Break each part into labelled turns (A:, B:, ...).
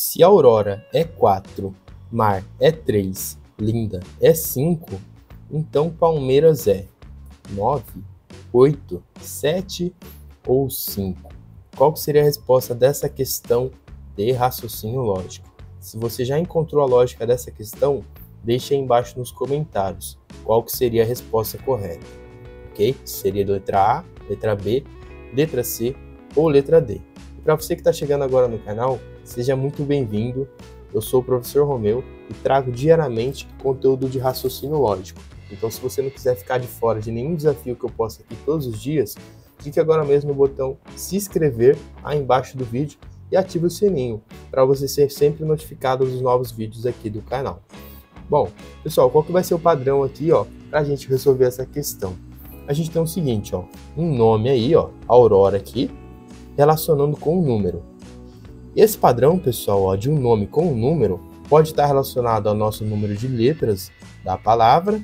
A: Se Aurora é 4, Mar é 3, Linda é 5, então Palmeiras é 9, 8, 7 ou 5? Qual seria a resposta dessa questão de raciocínio lógico? Se você já encontrou a lógica dessa questão, deixe aí embaixo nos comentários qual que seria a resposta correta, ok? Seria letra A, letra B, letra C ou letra D. Para você que está chegando agora no canal, Seja muito bem-vindo. Eu sou o professor Romeu e trago diariamente conteúdo de raciocínio lógico. Então, se você não quiser ficar de fora de nenhum desafio que eu posto aqui todos os dias, clique agora mesmo no botão se inscrever aí embaixo do vídeo e ative o sininho para você ser sempre notificado dos novos vídeos aqui do canal. Bom, pessoal, qual que vai ser o padrão aqui, ó, para a gente resolver essa questão? A gente tem o seguinte, ó, um nome aí, ó, Aurora aqui, relacionando com um número. Esse padrão, pessoal, ó, de um nome com um número pode estar relacionado ao nosso número de letras da palavra,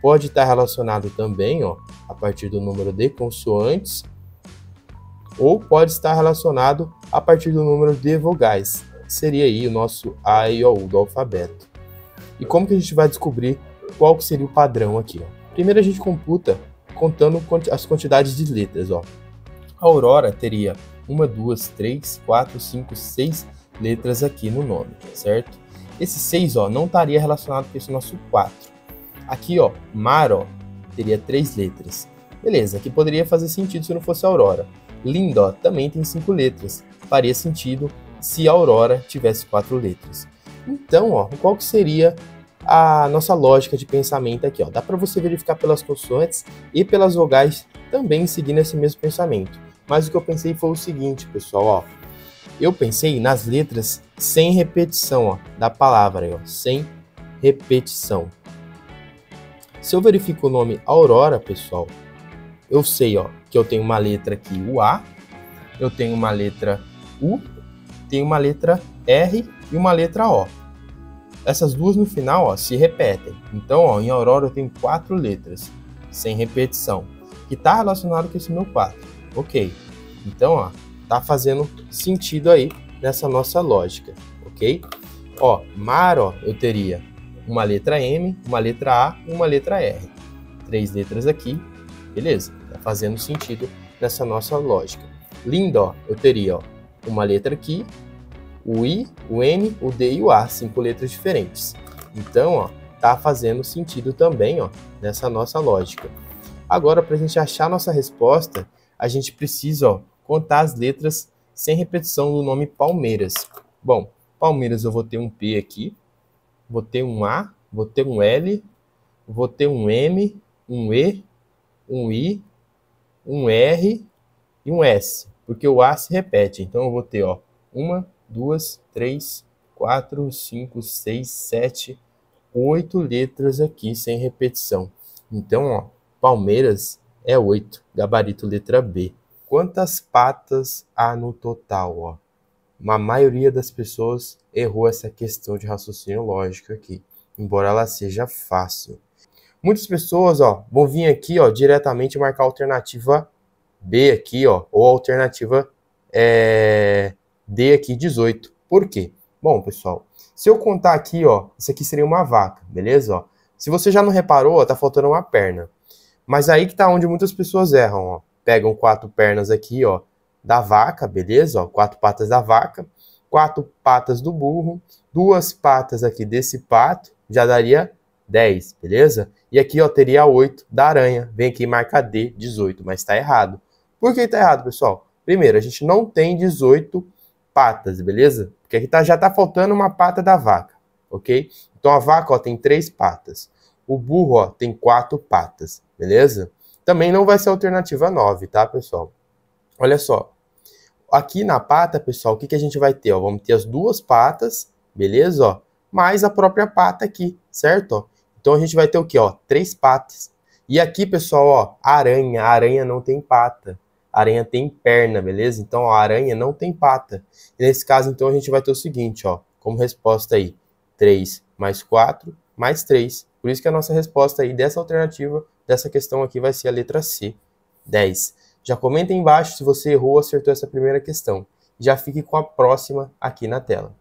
A: pode estar relacionado também ó, a partir do número de consoantes, ou pode estar relacionado a partir do número de vogais. Seria aí o nosso A e O do alfabeto. E como que a gente vai descobrir qual que seria o padrão aqui? Ó? Primeiro a gente computa contando as quantidades de letras. Ó. A Aurora teria uma, duas, três, quatro, cinco, seis letras aqui no nome, certo? Esse 6, ó, não estaria relacionado com esse nosso 4. Aqui, ó, mar, ó, teria três letras. Beleza, aqui poderia fazer sentido se não fosse aurora. Linda, ó, também tem cinco letras. Faria sentido se aurora tivesse quatro letras. Então, ó, qual que seria a nossa lógica de pensamento aqui? Ó? Dá para você verificar pelas consoantes e pelas vogais também seguindo esse mesmo pensamento. Mas o que eu pensei foi o seguinte, pessoal, ó. Eu pensei nas letras sem repetição, ó, da palavra, ó, sem repetição. Se eu verifico o nome Aurora, pessoal, eu sei, ó, que eu tenho uma letra aqui, o A, eu tenho uma letra U, tenho uma letra R e uma letra O. Essas duas no final, ó, se repetem. Então, ó, em Aurora eu tenho quatro letras, sem repetição, que está relacionado com esse meu 4. Ok. Então, ó, tá fazendo sentido aí nessa nossa lógica, ok? Ó, mar, ó, eu teria uma letra M, uma letra A e uma letra R. Três letras aqui, beleza? Tá fazendo sentido nessa nossa lógica. Linda, ó, eu teria ó, uma letra aqui, o I, o N, o D e o A, cinco letras diferentes. Então, ó, tá fazendo sentido também, ó, nessa nossa lógica. Agora, para a gente achar nossa resposta, a gente precisa ó, contar as letras sem repetição do nome Palmeiras. Bom, Palmeiras eu vou ter um P aqui, vou ter um A, vou ter um L, vou ter um M, um E, um I, um R e um S, porque o A se repete. Então eu vou ter, ó, uma, duas, três, quatro, cinco, seis, sete, oito letras aqui sem repetição. Então, ó, Palmeiras é oito, gabarito letra B quantas patas há no total, ó. maioria das pessoas errou essa questão de raciocínio lógico aqui, embora ela seja fácil. Muitas pessoas, ó, vão vir aqui, ó, diretamente marcar a alternativa B aqui, ó, ou alternativa é, D aqui, 18. Por quê? Bom, pessoal, se eu contar aqui, ó, isso aqui seria uma vaca, beleza? Ó? Se você já não reparou, ó, tá faltando uma perna. Mas aí que tá onde muitas pessoas erram, ó pegam quatro pernas aqui, ó, da vaca, beleza? Ó, quatro patas da vaca, quatro patas do burro, duas patas aqui desse pato, já daria 10, beleza? E aqui, ó, teria 8 da aranha. Vem aqui e marca D, 18, mas tá errado. Por que tá errado, pessoal? Primeiro, a gente não tem 18 patas, beleza? Porque aqui tá, já tá faltando uma pata da vaca, ok? Então a vaca, ó, tem três patas. O burro, ó, tem quatro patas, beleza? Também não vai ser alternativa 9, tá, pessoal? Olha só. Aqui na pata, pessoal, o que, que a gente vai ter? Ó? Vamos ter as duas patas, beleza? Ó? Mais a própria pata aqui, certo? Ó? Então a gente vai ter o quê? Ó? Três patas. E aqui, pessoal, ó, aranha. A aranha não tem pata. A aranha tem perna, beleza? Então a aranha não tem pata. E nesse caso, então, a gente vai ter o seguinte, ó. Como resposta aí, 3 mais 4 mais 3. Por isso que a nossa resposta aí dessa alternativa dessa questão aqui vai ser a letra C, 10. Já comenta embaixo se você errou ou acertou essa primeira questão. Já fique com a próxima aqui na tela.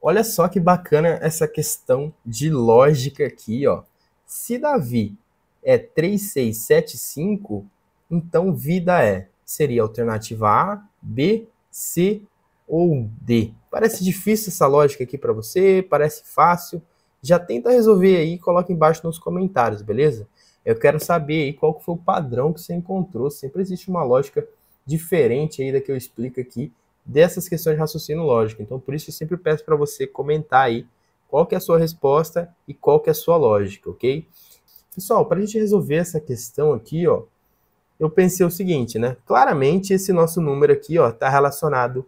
A: Olha só que bacana essa questão de lógica aqui, ó. Se Davi é 3675, então vida é. Seria alternativa A, B, C ou D. Parece difícil essa lógica aqui para você, parece fácil. Já tenta resolver aí e coloca embaixo nos comentários, beleza? Eu quero saber aí qual foi o padrão que você encontrou. Sempre existe uma lógica diferente aí da que eu explico aqui dessas questões de raciocínio lógico. Então, por isso eu sempre peço para você comentar aí qual que é a sua resposta e qual que é a sua lógica, ok? Pessoal, para a gente resolver essa questão aqui, ó, eu pensei o seguinte, né? Claramente esse nosso número aqui, ó, está relacionado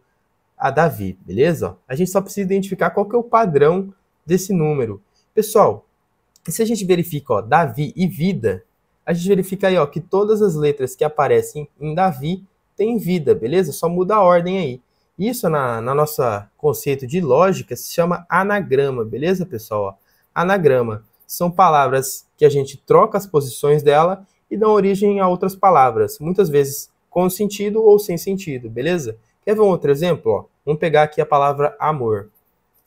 A: a Davi, beleza? A gente só precisa identificar qual que é o padrão desse número. Pessoal, e se a gente verifica, ó, Davi e vida, a gente verifica aí, ó, que todas as letras que aparecem em Davi têm vida, beleza? Só muda a ordem aí. Isso, na, na nossa conceito de lógica, se chama anagrama, beleza, pessoal? Ó, anagrama são palavras que a gente troca as posições dela e dão origem a outras palavras, muitas vezes com sentido ou sem sentido, beleza? Quer ver um outro exemplo? Ó, vamos pegar aqui a palavra amor.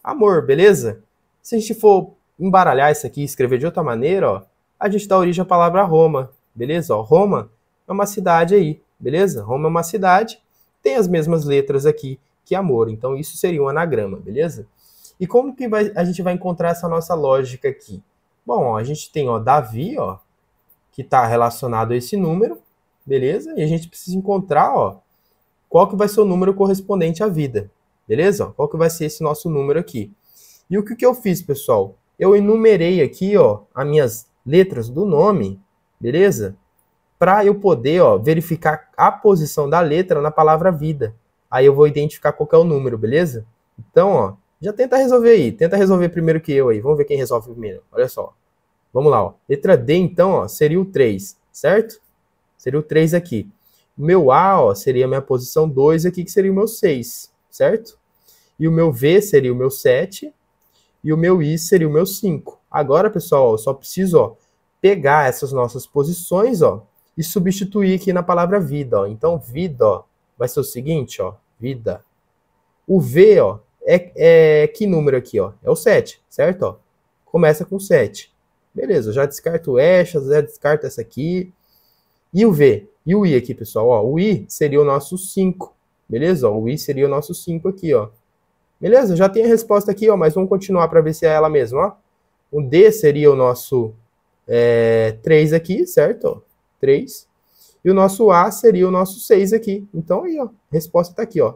A: Amor, beleza? Se a gente for embaralhar isso aqui e escrever de outra maneira, ó, a gente dá origem à palavra Roma, beleza? Ó, Roma é uma cidade aí, beleza? Roma é uma cidade, tem as mesmas letras aqui que amor, então isso seria um anagrama, beleza? E como que vai, a gente vai encontrar essa nossa lógica aqui? Bom, ó, a gente tem ó, Davi, ó, que está relacionado a esse número, beleza? E a gente precisa encontrar ó, qual que vai ser o número correspondente à vida, beleza? Qual que vai ser esse nosso número aqui. E o que, que eu fiz, pessoal? eu enumerei aqui, ó, as minhas letras do nome, beleza? Para eu poder, ó, verificar a posição da letra na palavra vida. Aí eu vou identificar qual é o número, beleza? Então, ó, já tenta resolver aí. Tenta resolver primeiro que eu aí. Vamos ver quem resolve primeiro. Olha só. Vamos lá, ó. Letra D, então, ó, seria o 3, certo? Seria o 3 aqui. O meu A, ó, seria a minha posição 2 aqui, que seria o meu 6, certo? E o meu V seria o meu 7, e o meu I seria o meu 5. Agora, pessoal, eu só preciso ó, pegar essas nossas posições ó, e substituir aqui na palavra vida. Ó. Então, vida ó, vai ser o seguinte, ó, vida. O V ó, é, é que número aqui? Ó? É o 7, certo? Ó, começa com 7. Beleza, já descarto esta, já descarto essa aqui. E o V? E o I aqui, pessoal? Ó, o I seria o nosso 5, beleza? Ó, o I seria o nosso 5 aqui, ó. Beleza? Já tem a resposta aqui, ó, mas vamos continuar para ver se é ela mesma. Ó. O D seria o nosso é, 3 aqui, certo? 3. E o nosso A seria o nosso 6 aqui. Então, aí, ó, a resposta está aqui, ó.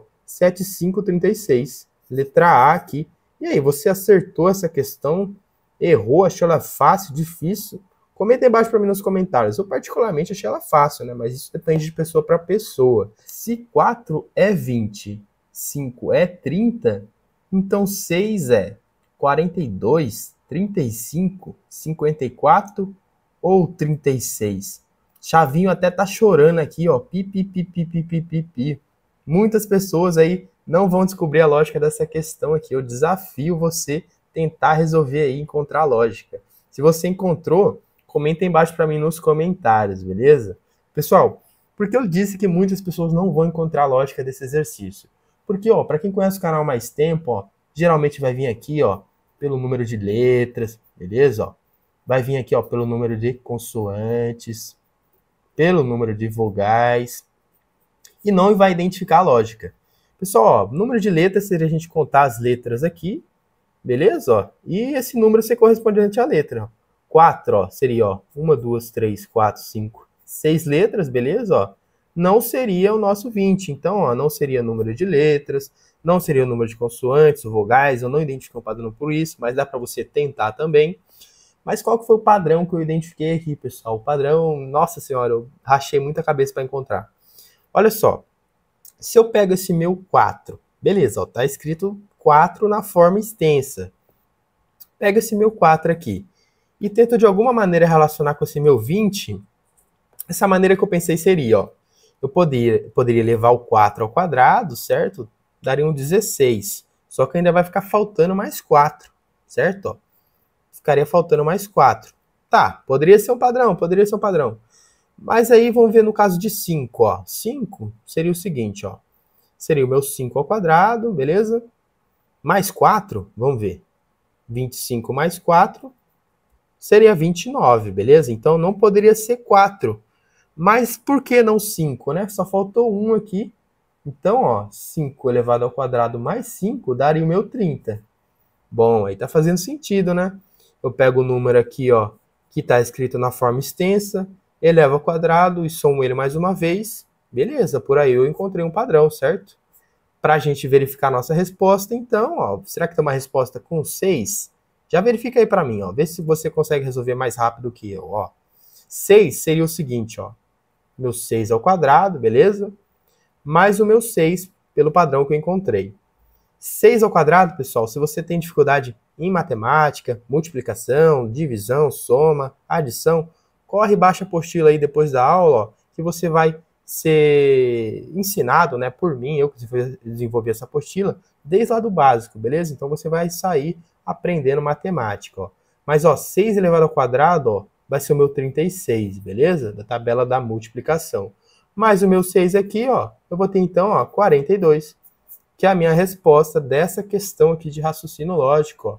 A: 36. letra A aqui. E aí, você acertou essa questão? Errou? Achou ela fácil, difícil? Comenta embaixo para mim nos comentários. Eu particularmente achei ela fácil, né? Mas isso depende de pessoa para pessoa. Se 4 é 20 5 é 30, então 6 é 42, 35, 54 ou 36. Chavinho até tá chorando aqui, ó. Pi, pi, pi, pi, pi, pi, pi, pi. Muitas pessoas aí não vão descobrir a lógica dessa questão aqui. Eu desafio você tentar resolver aí, encontrar a lógica. Se você encontrou, comenta embaixo para mim nos comentários, beleza? Pessoal, porque eu disse que muitas pessoas não vão encontrar a lógica desse exercício? Porque, ó, para quem conhece o canal mais tempo, ó, geralmente vai vir aqui, ó, pelo número de letras, beleza? Ó, vai vir aqui, ó, pelo número de consoantes, pelo número de vogais, e não vai identificar a lógica. Pessoal, ó, número de letras seria a gente contar as letras aqui, beleza? Ó, e esse número ser correspondente à letra. 4, ó, seria, ó, 1, 2, 3, 4, 5, 6 letras, beleza? Ó, não seria o nosso 20. Então, ó, não seria número de letras, não seria o número de consoantes, vogais, eu não identifiquei o padrão por isso, mas dá para você tentar também. Mas qual que foi o padrão que eu identifiquei aqui, pessoal? O padrão, nossa senhora, eu rachei muita cabeça para encontrar. Olha só, se eu pego esse meu 4, beleza, ó, tá escrito 4 na forma extensa. Pega esse meu 4 aqui e tento de alguma maneira relacionar com esse meu 20. Essa maneira que eu pensei seria, ó, eu poderia, poderia levar o 4 ao quadrado, certo? Daria um 16. Só que ainda vai ficar faltando mais 4, certo? ficaria faltando mais 4. Tá, poderia ser um padrão, poderia ser um padrão. Mas aí vamos ver no caso de 5, 5 seria o seguinte, ó. Seria o meu 5 ao quadrado, beleza? Mais 4, vamos ver. 25 mais 4 seria 29, beleza? Então não poderia ser 4. Mas por que não 5, né? Só faltou 1 um aqui. Então, ó, 5 elevado ao quadrado mais 5 daria o meu 30. Bom, aí tá fazendo sentido, né? Eu pego o número aqui, ó, que está escrito na forma extensa, elevo ao quadrado e somo ele mais uma vez. Beleza, por aí eu encontrei um padrão, certo? Para a gente verificar a nossa resposta, então, ó, será que tem uma resposta com 6? Já verifica aí para mim, ó, vê se você consegue resolver mais rápido que eu. Ó. 6 seria o seguinte, ó, meu 6 ao quadrado, beleza? Mais o meu 6 pelo padrão que eu encontrei. 6 ao quadrado, pessoal, se você tem dificuldade em matemática, multiplicação, divisão, soma, adição, corre e baixa a apostila aí depois da aula, ó, que você vai ser ensinado, né, por mim, eu que desenvolvi essa apostila, desde lá do básico, beleza? Então você vai sair aprendendo matemática, ó. Mas, ó, 6 elevado ao quadrado, ó, vai ser o meu 36, beleza? Da tabela da multiplicação. Mais o meu 6 aqui, ó, eu vou ter então, ó, 42, que é a minha resposta dessa questão aqui de raciocínio lógico, ó.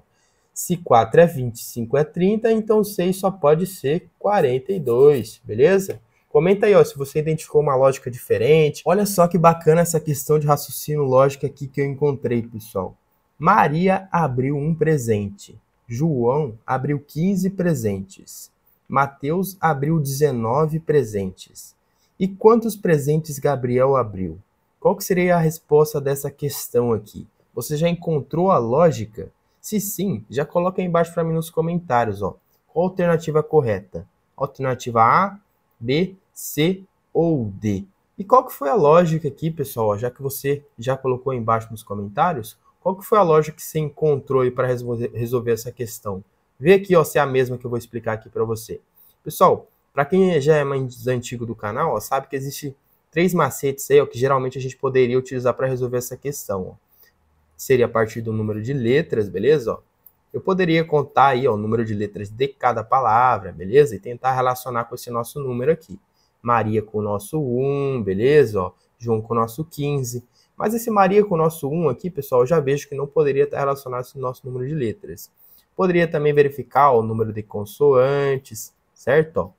A: Se 4 é 20, 5 é 30, então 6 só pode ser 42, beleza? Comenta aí, ó, se você identificou uma lógica diferente. Olha só que bacana essa questão de raciocínio lógico aqui que eu encontrei, pessoal. Maria abriu um presente. João abriu 15 presentes. Mateus abriu 19 presentes. E quantos presentes Gabriel abriu? Qual seria a resposta dessa questão aqui? Você já encontrou a lógica? Se sim, já coloca aí embaixo para mim nos comentários, ó. Qual a alternativa correta? Alternativa A, B, C ou D? E qual que foi a lógica aqui, pessoal? já que você já colocou aí embaixo nos comentários, qual que foi a lógica que você encontrou para resolver essa questão? Vê aqui ó, se é a mesma que eu vou explicar aqui para você. Pessoal, para quem já é mais antigo do canal, ó, sabe que existe três macetes aí ó, que geralmente a gente poderia utilizar para resolver essa questão. Ó. Seria a partir do número de letras, beleza? Ó, eu poderia contar aí ó, o número de letras de cada palavra, beleza? E tentar relacionar com esse nosso número aqui. Maria com o nosso 1, beleza? Ó, João com o nosso 15. Mas esse Maria com o nosso 1 aqui, pessoal, eu já vejo que não poderia estar tá relacionado com o nosso número de letras. Poderia também verificar o número de consoantes, certo?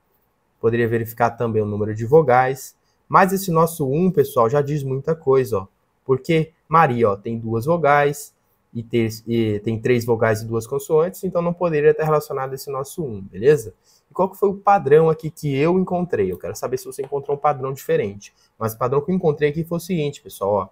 A: Poderia verificar também o número de vogais. Mas esse nosso 1, um, pessoal, já diz muita coisa, ó. Porque Maria ó, tem duas vogais e, ter, e, tem três vogais e duas consoantes, então não poderia estar relacionado esse nosso 1, um, beleza? E qual que foi o padrão aqui que eu encontrei? Eu quero saber se você encontrou um padrão diferente. Mas o padrão que eu encontrei aqui foi o seguinte, pessoal, ó.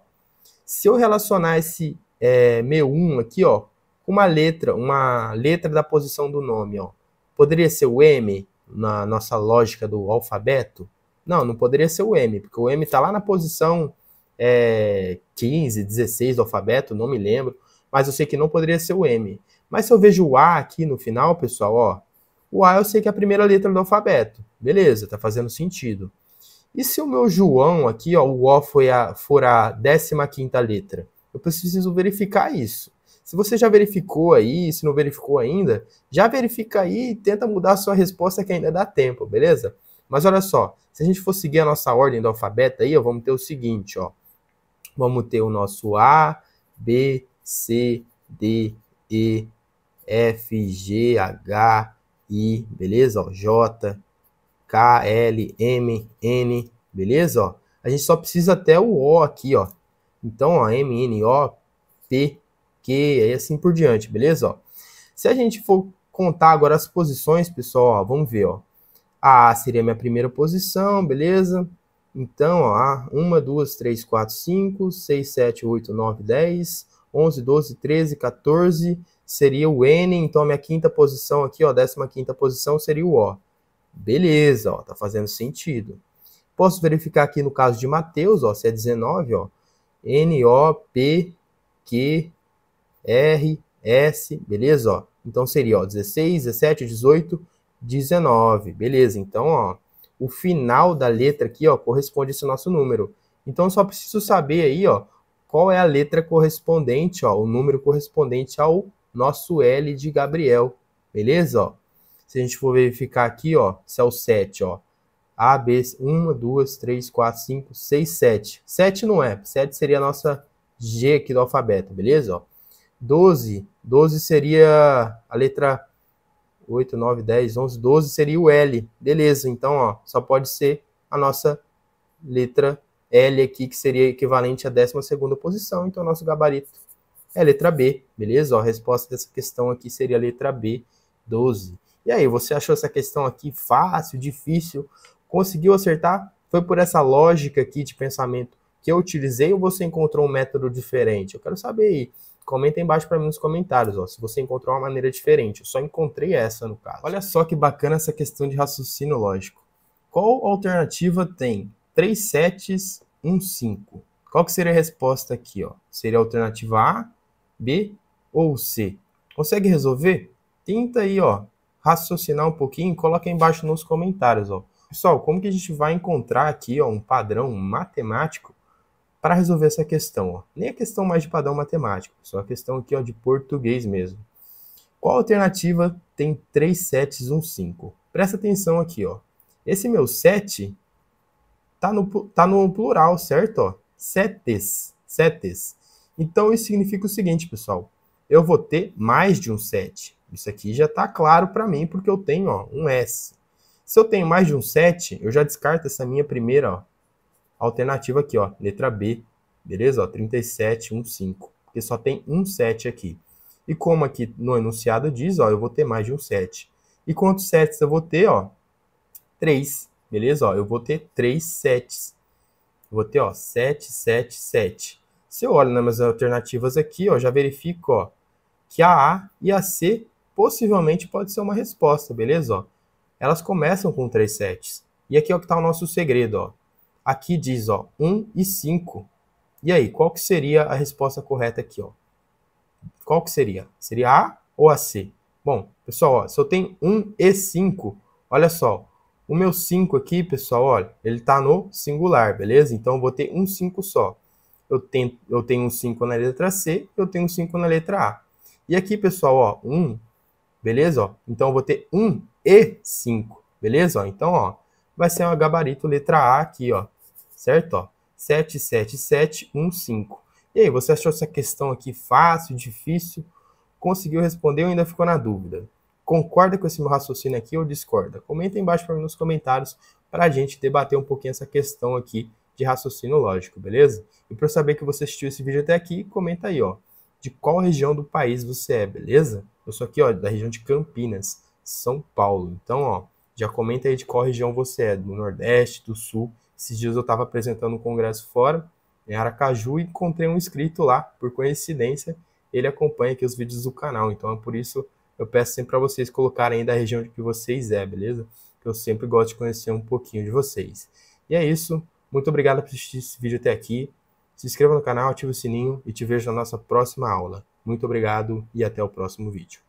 A: Se eu relacionar esse é, meu 1 um aqui, ó, uma letra, uma letra da posição do nome, ó. Poderia ser o M na nossa lógica do alfabeto? Não, não poderia ser o M, porque o M está lá na posição é, 15, 16 do alfabeto, não me lembro, mas eu sei que não poderia ser o M. Mas se eu vejo o A aqui no final, pessoal, ó, o A eu sei que é a primeira letra do alfabeto. Beleza, tá fazendo sentido. E se o meu João aqui, ó, o O foi a, for a 15 letra? Eu preciso verificar isso. Se você já verificou aí, se não verificou ainda, já verifica aí e tenta mudar a sua resposta que ainda dá tempo, beleza? Mas olha só, se a gente for seguir a nossa ordem do alfabeto aí, ó, vamos ter o seguinte, ó. Vamos ter o nosso A, B, C, D, E, F, G, H, I, beleza? Ó, J, K, L, M, N, beleza? Ó, a gente só precisa até o O aqui, ó. Então, ó, M, N, O, P, quê, e assim por diante, beleza? Ó, se a gente for contar agora as posições, pessoal, ó, vamos ver, ó. A A seria a minha primeira posição, beleza? Então, ó, 1, 2, 3, 4, 5, 6, 7, 8, 9, 10, 11, 12, 13, 14 seria o N. Então, a minha quinta posição aqui, ó, décima quinta posição seria o O. Beleza, ó, tá fazendo sentido. Posso verificar aqui no caso de Mateus, ó, se é 19, ó. N, O, P, Q, R, S, beleza? Ó, então seria ó, 16, 17, 18, 19, beleza? Então, ó, o final da letra aqui, ó, corresponde a esse nosso número. Então, só preciso saber aí, ó, qual é a letra correspondente, ó, o número correspondente ao nosso L de Gabriel, beleza? Ó, se a gente for verificar aqui, ó, se é o 7, ó, A, B, 1, 2, 3, 4, 5, 6, 7. 7 não é, 7 seria a nossa G aqui do alfabeto, beleza? Ó, 12. 12 seria a letra 8, 9, 10, 11, 12 seria o L. Beleza, então ó, só pode ser a nossa letra L aqui, que seria equivalente à 12 posição. Então, nosso gabarito é a letra B, beleza? Ó, a resposta dessa questão aqui seria a letra B, 12. E aí, você achou essa questão aqui fácil, difícil? Conseguiu acertar? Foi por essa lógica aqui de pensamento que eu utilizei ou você encontrou um método diferente? Eu quero saber aí. Comenta embaixo para mim nos comentários, ó, se você encontrou uma maneira diferente. Eu só encontrei essa no caso. Olha só que bacana essa questão de raciocínio lógico. Qual alternativa tem 3 sets, 1 5? Qual que seria a resposta aqui, ó? Seria a alternativa A, B ou C? Consegue resolver? Tenta aí, ó, raciocinar um pouquinho, coloca aí embaixo nos comentários, ó. Pessoal, como que a gente vai encontrar aqui, ó, um padrão matemático para resolver essa questão, ó, nem a questão mais de padrão matemático, só a questão aqui ó, de português mesmo. Qual alternativa tem 3 sets, 1, 5? Presta atenção aqui, ó. Esse meu 7 tá no, tá no plural, certo? Ó, setes, setes. Então, isso significa o seguinte, pessoal. Eu vou ter mais de um set. Isso aqui já está claro para mim, porque eu tenho ó, um S. Se eu tenho mais de um set, eu já descarto essa minha primeira ó, alternativa aqui, ó, letra B, beleza? Ó, 5, porque só tem um 7 aqui. E como aqui no enunciado diz, ó, eu vou ter mais de um 7. E quantos 7 eu vou ter, ó? 3, beleza? Ó, eu vou ter 3 7 Eu vou ter, ó, 7, 7, 7. Se eu olho nas minhas alternativas aqui, ó, já verifico, ó, que a A e a C possivelmente pode ser uma resposta, beleza? Ó, elas começam com 3 7 E aqui é o que está o nosso segredo, ó. Aqui diz, ó, 1 e 5. E aí, qual que seria a resposta correta aqui, ó? Qual que seria? Seria A ou a C? Bom, pessoal, ó, se eu tenho 1 e 5, olha só, o meu 5 aqui, pessoal, olha, ele está no singular, beleza? Então, eu vou ter um 5 só. Eu tenho, eu tenho um 5 na letra C, eu tenho um 5 na letra A. E aqui, pessoal, ó, 1, um, beleza? Ó, então, eu vou ter 1 um e 5, beleza? Ó, então, ó, vai ser um gabarito letra A aqui, ó certo? Ó, 77715. E aí, você achou essa questão aqui fácil, difícil? Conseguiu responder ou ainda ficou na dúvida? Concorda com esse meu raciocínio aqui ou discorda? Comenta embaixo para mim nos comentários para a gente debater um pouquinho essa questão aqui de raciocínio lógico, beleza? E para eu saber que você assistiu esse vídeo até aqui, comenta aí, ó, de qual região do país você é, beleza? Eu sou aqui, ó, da região de Campinas, São Paulo. Então, ó, já comenta aí de qual região você é, do Nordeste, do Sul esses dias eu estava apresentando um congresso fora, em Aracaju, e encontrei um inscrito lá, por coincidência, ele acompanha aqui os vídeos do canal, então é por isso eu peço sempre para vocês colocarem da região de que vocês é, beleza? Que eu sempre gosto de conhecer um pouquinho de vocês. E é isso, muito obrigado por assistir esse vídeo até aqui, se inscreva no canal, ative o sininho e te vejo na nossa próxima aula. Muito obrigado e até o próximo vídeo.